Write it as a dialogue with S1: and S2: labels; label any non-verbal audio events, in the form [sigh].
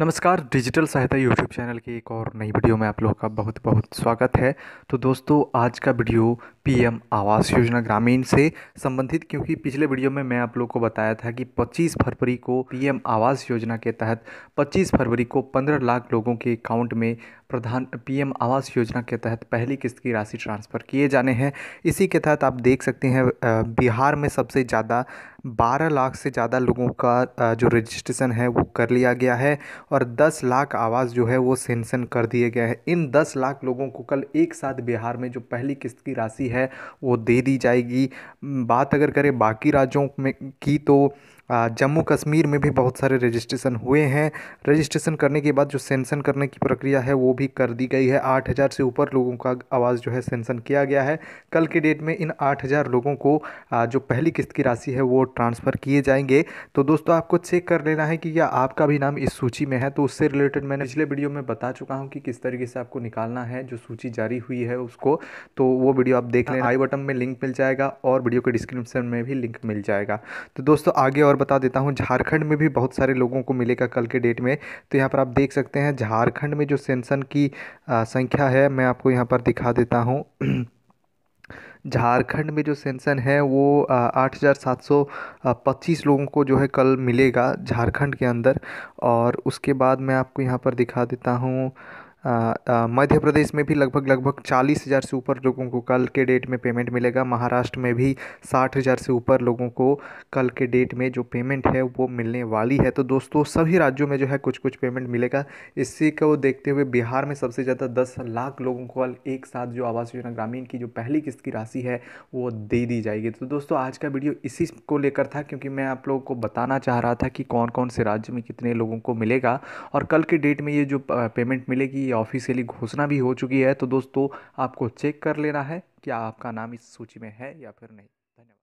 S1: नमस्कार डिजिटल सहायता YouTube channel की एक और नई वीडियो में आप लोगों का बहुत बहुत स्वागत है तो दोस्तों आज का वीडियो पीएम आवास योजना ग्रामीण से संबंधित क्योंकि पिछले वीडियो में मैं आप लोग को बताया था कि 25 फरवरी को पीएम आवास योजना के तहत 25 फरवरी को 15 लाख लोगों के अकाउंट में प्रधान पीएम आवास योजना के तहत पहली किस्त की राशि ट्रांसफ़र किए जाने हैं इसी के तहत आप देख सकते हैं बिहार में सबसे ज़्यादा 12 लाख से ज़्यादा लोगों का जो रजिस्ट्रेशन है वो कर लिया गया है और 10 लाख आवास जो है वो सेंसन कर दिए गए हैं इन 10 लाख लोगों को कल एक साथ बिहार में जो पहली किस्त की राशि है है वो दे दी जाएगी बात अगर करें बाकी राज्यों में की तो जम्मू कश्मीर में भी बहुत सारे रजिस्ट्रेशन हुए हैं रजिस्ट्रेशन करने के बाद जो सेंसन करने की प्रक्रिया है वो भी कर दी गई है आठ हज़ार से ऊपर लोगों का आवाज़ जो है सेंसन किया गया है कल के डेट में इन आठ हज़ार लोगों को जो पहली किस्त की राशि है वो ट्रांसफ़र किए जाएंगे तो दोस्तों आपको चेक कर लेना है कि क्या आपका भी नाम इस सूची में है तो उससे रिलेटेड मैंने पिछले वीडियो में बता चुका हूँ कि किस तरीके से आपको निकालना है जो सूची जारी हुई है उसको तो वो वीडियो आप देख देख लेना आई बटन में लिंक मिल जाएगा और वीडियो के डिस्क्रिप्शन में भी लिंक मिल जाएगा तो दोस्तों आगे और बता देता हूँ झारखंड में भी बहुत सारे लोगों को मिलेगा कल के डेट में तो यहाँ पर आप देख सकते हैं झारखंड में जो सेंसन की संख्या है मैं आपको यहाँ पर दिखा देता हूँ [clears throat] झारखंड में जो सेंसन है वो आठ हज़ार सात सौ पच्चीस लोगों को जो है कल मिलेगा झारखंड के अंदर और उसके बाद मैं आपको यहाँ पर दिखा देता हूँ मध्य प्रदेश में भी लगभग लगभग चालीस हज़ार से ऊपर लोगों को कल के डेट में पेमेंट मिलेगा महाराष्ट्र में भी साठ हज़ार से ऊपर लोगों को कल के डेट में जो पेमेंट है वो मिलने वाली है तो दोस्तों सभी राज्यों में जो है कुछ कुछ पेमेंट मिलेगा इसी को देखते हुए बिहार में सबसे ज़्यादा दस लाख लोगों को एक साथ जो आवास योजना ग्रामीण की जो पहली किस्त की राशि है वो दे दी जाएगी तो दोस्तों आज का वीडियो इसी को लेकर था क्योंकि मैं आप लोगों को बताना चाह रहा था कि कौन कौन से राज्य में कितने लोगों को मिलेगा और कल के डेट में ये जो पेमेंट मिलेगी ऑफिशियली घोषणा भी हो चुकी है तो दोस्तों आपको चेक कर लेना है क्या आपका नाम इस सूची में है या फिर नहीं धन्यवाद